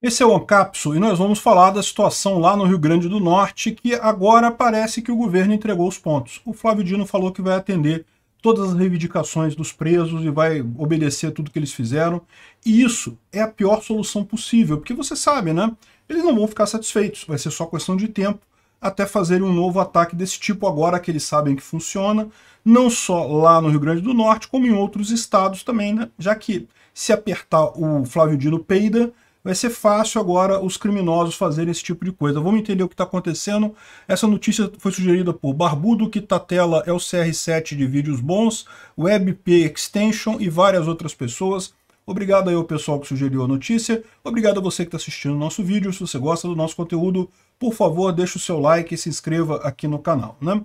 Esse é o Ancapso e nós vamos falar da situação lá no Rio Grande do Norte, que agora parece que o governo entregou os pontos. O Flávio Dino falou que vai atender todas as reivindicações dos presos e vai obedecer tudo que eles fizeram. E isso é a pior solução possível, porque você sabe, né? Eles não vão ficar satisfeitos, vai ser só questão de tempo até fazerem um novo ataque desse tipo agora que eles sabem que funciona, não só lá no Rio Grande do Norte, como em outros estados também, né? Já que se apertar o Flávio Dino peida, vai ser fácil agora os criminosos fazerem esse tipo de coisa. Vamos entender o que está acontecendo. Essa notícia foi sugerida por Barbudo, que tela é o CR7 de vídeos bons, WebP Extension e várias outras pessoas. Obrigado aí ao pessoal que sugeriu a notícia. Obrigado a você que está assistindo o nosso vídeo. Se você gosta do nosso conteúdo, por favor, deixe o seu like e se inscreva aqui no canal. Né?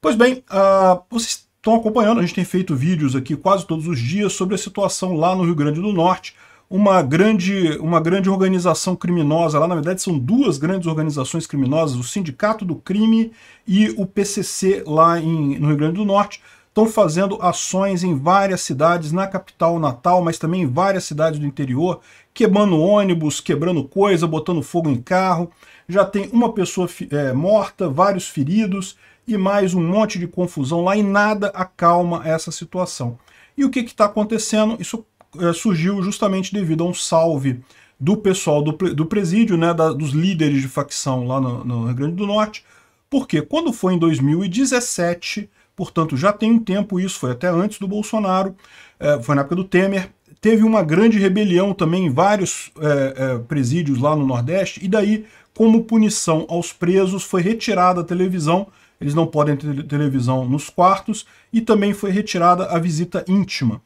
Pois bem, uh, vocês estão acompanhando, a gente tem feito vídeos aqui quase todos os dias sobre a situação lá no Rio Grande do Norte, uma grande, uma grande organização criminosa. Lá, na verdade, são duas grandes organizações criminosas, o Sindicato do Crime e o PCC lá em, no Rio Grande do Norte, estão fazendo ações em várias cidades, na capital natal, mas também em várias cidades do interior, queimando ônibus, quebrando coisa, botando fogo em carro. Já tem uma pessoa é, morta, vários feridos e mais um monte de confusão lá e nada acalma essa situação. E o que está acontecendo? Isso eh, surgiu justamente devido a um salve do pessoal do, do presídio, né, da, dos líderes de facção lá no, no, Rio Grande do Norte, porque quando foi em 2017, portanto já tem um tempo isso, foi até antes do Bolsonaro, é, foi na época do Temer, teve uma grande rebelião também em vários é, é, presídios lá no Nordeste, e daí, como punição aos presos, foi retirada a televisão, eles não podem ter televisão nos quartos, e também foi retirada a visita íntima.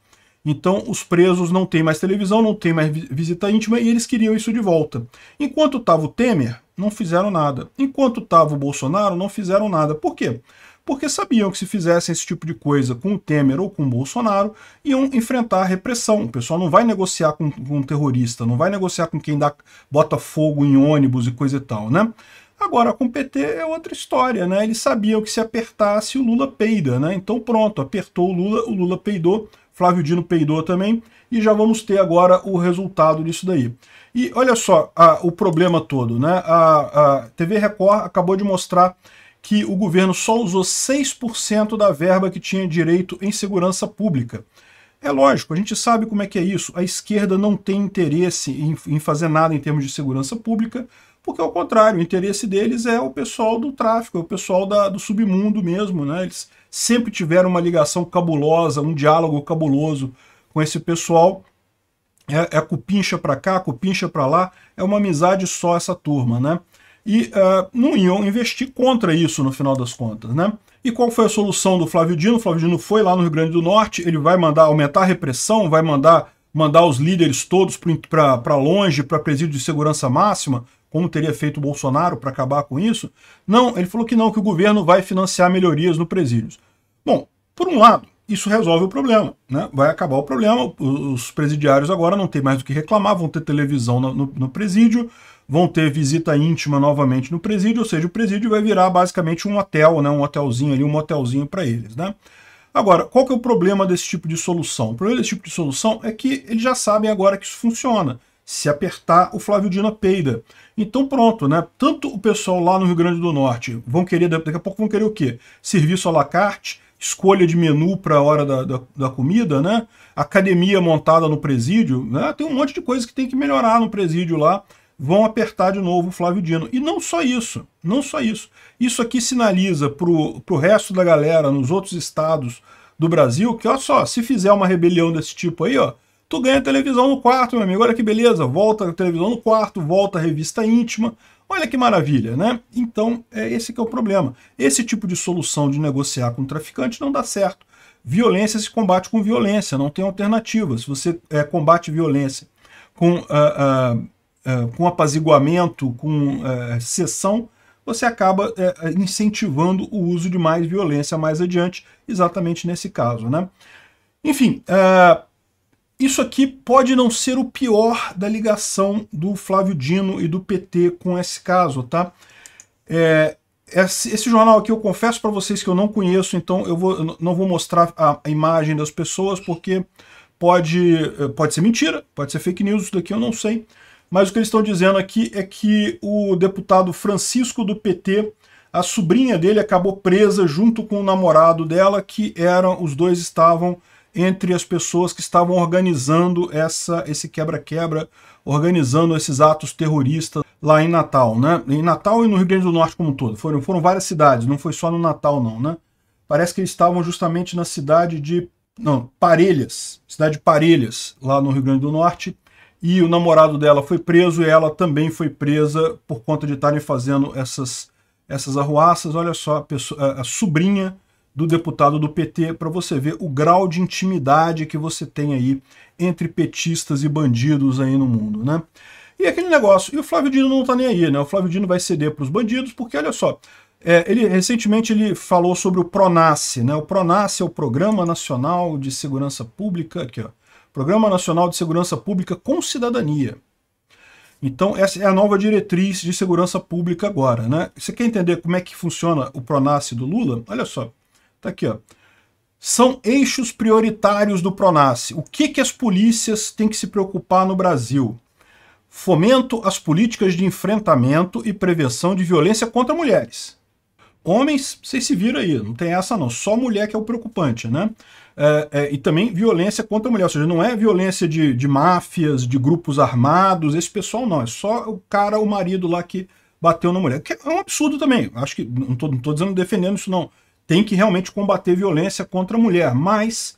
Então, os presos não têm mais televisão, não têm mais visita íntima e eles queriam isso de volta. Enquanto estava o Temer, não fizeram nada. Enquanto estava o Bolsonaro, não fizeram nada. Por quê? Porque sabiam que se fizessem esse tipo de coisa com o Temer ou com o Bolsonaro, iam enfrentar a repressão. O pessoal não vai negociar com, com um terrorista, não vai negociar com quem dá, bota fogo em ônibus e coisa e tal, né? Agora, com o PT é outra história, né? Eles sabiam que se apertasse o Lula peida, né? Então pronto, apertou o Lula, o Lula peidou, Flávio Dino peidou também, e já vamos ter agora o resultado disso daí. E olha só a, o problema todo, né? A, a, TV Record acabou de mostrar que o governo só usou 6% da verba que tinha direito em segurança pública. É lógico, a gente sabe como é que é isso. A esquerda não tem interesse em, em fazer nada em termos de segurança pública, porque ao contrário, o interesse deles é o pessoal do tráfico, é o pessoal da, do submundo mesmo, né? Eles sempre tiveram uma ligação cabulosa, um diálogo cabuloso com esse pessoal. É, é cupincha para cá, cupincha para lá, é uma amizade só essa turma, né? E uh, não iam investir contra isso no final das contas, né? E qual foi a solução do Flávio Dino? O Flávio Dino foi lá no Rio Grande do Norte, ele vai mandar aumentar a repressão, vai mandar mandar os líderes todos para longe, para presídio de segurança máxima, como teria feito o Bolsonaro para acabar com isso? Não, ele falou que não, que o governo vai financiar melhorias no presídios. Bom, por um lado, isso resolve o problema, né? vai acabar o problema, os presidiários agora não tem mais do que reclamar, vão ter televisão no, no, no, presídio, vão ter visita íntima novamente no presídio, ou seja, o presídio vai virar basicamente um hotel, né? um hotelzinho ali, um motelzinho para eles. Né? Agora, qual que é o problema desse tipo de solução? O problema desse tipo de solução é que eles já sabem agora que isso funciona, se apertar, o Flávio Dino peida. Então pronto, né? Tanto o pessoal lá no Rio Grande do Norte vão querer, daqui a pouco vão querer o quê? Serviço à la carte, escolha de menu para a hora da, da, da, comida, né? Academia montada no presídio, né? Tem um monte de coisa que tem que melhorar no presídio lá. Vão apertar de novo o Flávio Dino. E não só isso, não só isso. Isso aqui sinaliza para o resto da galera nos outros estados do Brasil que, olha só, se fizer uma rebelião desse tipo aí, ó, tu ganha televisão no quarto, meu amigo. Olha que beleza, volta a televisão no quarto, volta a revista íntima, Olha que maravilha, né? Então, é esse que é o problema. Esse tipo de solução de negociar com o traficante não dá certo. Violência se combate com violência, não tem alternativa. Se você é, combate violência com, ah, ah, ah, com apaziguamento, com sessão, é, cessão, você acaba é, é, incentivando o uso de mais violência mais adiante, exatamente nesse caso, né? Enfim, isso aqui pode não ser o pior da ligação do Flávio Dino e do PT com esse caso, tá? É, esse, esse, jornal aqui eu confesso para vocês que eu não conheço, então eu, vou, eu não vou mostrar a, a, imagem das pessoas porque pode, eh, pode ser mentira, pode ser fake news, isso daqui eu não sei. Mas o que eles estão dizendo aqui é que o deputado Francisco do PT, a sobrinha dele acabou presa junto com o namorado dela, que eram os dois estavam entre as pessoas que estavam organizando essa, esse quebra-quebra, organizando esses atos terroristas lá em Natal, né? Em Natal e no Rio Grande do Norte como um todo. Foram, foram várias cidades, não foi só no Natal não, né? Parece que eles estavam justamente na cidade de... Não, Parelhas, cidade de Parelhas, lá no Rio Grande do Norte, e o namorado dela foi preso e ela também foi presa por conta de estarem fazendo essas, essas arruaças. Olha só, a, pessoa, a sobrinha do deputado do PT para você ver o grau de intimidade que você tem aí entre petistas e bandidos aí no mundo, né? E aquele negócio, e o Flávio Dino não tá nem aí, né? O Flávio Dino vai ceder para os bandidos, porque olha só, é, ele recentemente ele falou sobre o Pronace, né? O Pronace é o Programa Nacional de Segurança Pública, aqui ó, Programa Nacional de Segurança Pública com Cidadania. Então essa é a nova diretriz de segurança pública agora, né? Você quer entender como é que funciona o Pronace do Lula? Olha só, Tá aqui, ó. São eixos prioritários do Pronace. O que, que as polícias têm que se preocupar no Brasil? Fomento as políticas de enfrentamento e prevenção de violência contra mulheres. Homens, vocês se viram aí, não tem essa não, só mulher que é o preocupante, né? É, é, e também violência contra a mulher, ou seja, não é violência de, de máfias, de grupos armados, esse pessoal não, é só o cara, o marido lá que bateu na mulher, que é um absurdo também, acho que, não estou dizendo defendendo isso não, tem que realmente combater violência contra a mulher, mas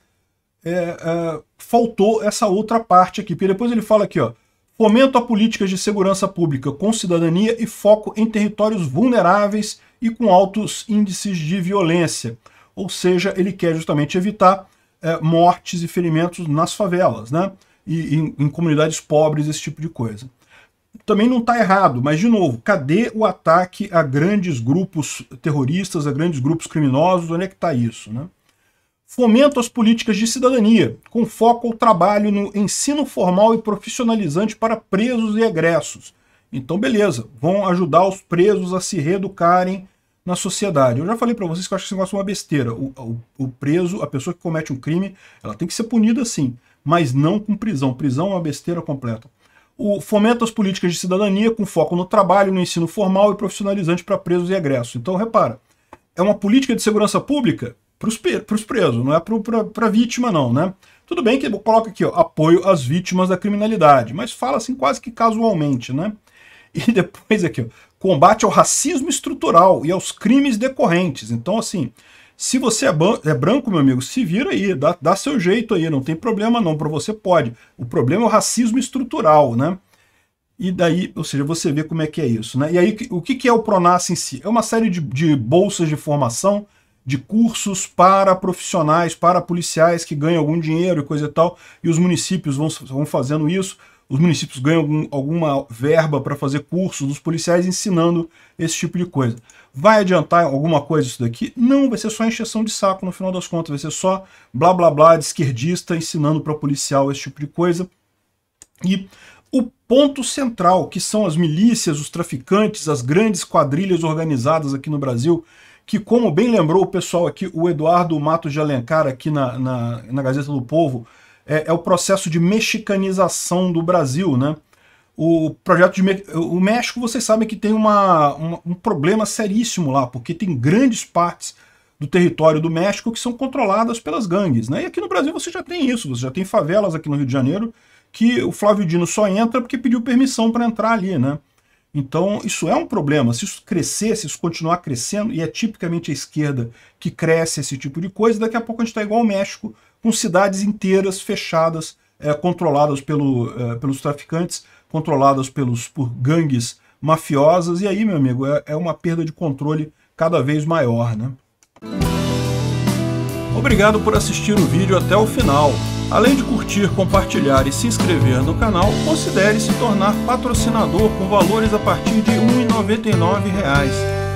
é, é, faltou essa outra parte aqui, porque depois ele fala aqui, ó, fomento a políticas de segurança pública com cidadania e foco em territórios vulneráveis e com altos índices de violência. Ou seja, ele quer justamente evitar é, mortes e ferimentos nas favelas, né? E em comunidades pobres, esse tipo de coisa também não está errado, mas de novo, cadê o ataque a grandes grupos terroristas, a grandes grupos criminosos, onde é que está isso? Né? Fomento as políticas de cidadania, com foco ao trabalho no ensino formal e profissionalizante para presos e egressos. Então, beleza, vão ajudar os presos a se reeducarem na sociedade. Eu já falei para vocês que eu acho que esse negócio é uma besteira. O, o, o preso, a pessoa que comete um crime, ela tem que ser punida sim, mas não com prisão. Prisão é uma besteira completa o fomenta as políticas de cidadania com foco no trabalho, no ensino formal e profissionalizante para presos e egressos. Então, repara, é uma política de segurança pública para os presos, não é para a vítima, não, né? Tudo bem que coloca aqui, ó, apoio às vítimas da criminalidade, mas fala assim quase que casualmente, né? E depois aqui, ó, combate ao racismo estrutural e aos crimes decorrentes. Então, assim, se você é, é, branco, meu amigo, se vira aí, dá, dá seu jeito aí, não tem problema não, para você pode. O problema é o racismo estrutural, né? E daí, ou seja, você vê como é que é isso, né? E aí, o que, que é o Pronas em si? É uma série de, de bolsas de formação, de cursos para profissionais, para policiais que ganham algum dinheiro e coisa e tal, e os municípios vão, vão fazendo isso, os municípios ganham alguma verba para fazer curso dos policiais ensinando esse tipo de coisa. Vai adiantar alguma coisa isso daqui? Não, vai ser só encheção de saco no final das contas, vai ser só blá blá blá de esquerdista ensinando para policial esse tipo de coisa. E o ponto central, que são as milícias, os traficantes, as grandes quadrilhas organizadas aqui no Brasil, que como bem lembrou o pessoal aqui, o Eduardo Matos de Alencar aqui na, na, na Gazeta do Povo, é, é o processo de mexicanização do Brasil, né? O projeto de o México, vocês sabem que tem uma, uma, um problema seríssimo lá, porque tem grandes partes do território do México que são controladas pelas gangues, né? E aqui no Brasil você já tem isso, você já tem favelas aqui no Rio de Janeiro que o Flávio Dino só entra porque pediu permissão para entrar ali, né? Então, isso é um problema. Se isso crescer, se isso continuar crescendo, e é tipicamente a esquerda que cresce esse tipo de coisa, daqui a pouco a gente está igual ao México, com cidades inteiras fechadas, é, controladas pelo, é, pelos traficantes, controladas pelos, por gangues mafiosas. E aí, meu amigo, é, é uma perda de controle cada vez maior. Né? Obrigado por assistir o vídeo até o final. Além de curtir, compartilhar e se inscrever no canal, considere se tornar patrocinador com valores a partir de R$ 1,99